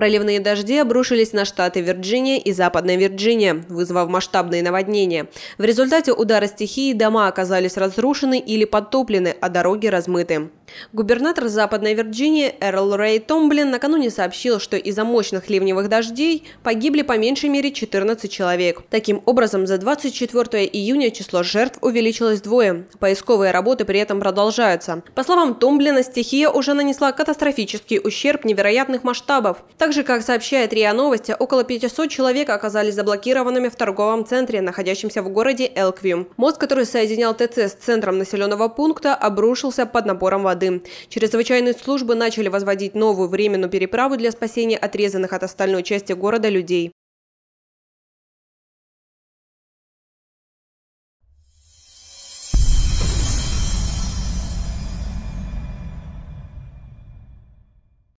Проливные дожди обрушились на штаты Вирджиния и Западная Вирджиния, вызвав масштабные наводнения. В результате удара стихии дома оказались разрушены или подтоплены, а дороги размыты. Губернатор Западной Вирджинии Эрл Рэй Томблин накануне сообщил, что из-за мощных ливневых дождей погибли по меньшей мере 14 человек. Таким образом, за 24 июня число жертв увеличилось вдвое. Поисковые работы при этом продолжаются. По словам Томблина, стихия уже нанесла катастрофический ущерб невероятных масштабов. Так также, как сообщает РИА Новости, около 500 человек оказались заблокированными в торговом центре, находящемся в городе Элквим. Мост, который соединял ТЦ с центром населенного пункта, обрушился под набором воды. Чрезвычайные службы начали возводить новую временную переправу для спасения отрезанных от остальной части города людей.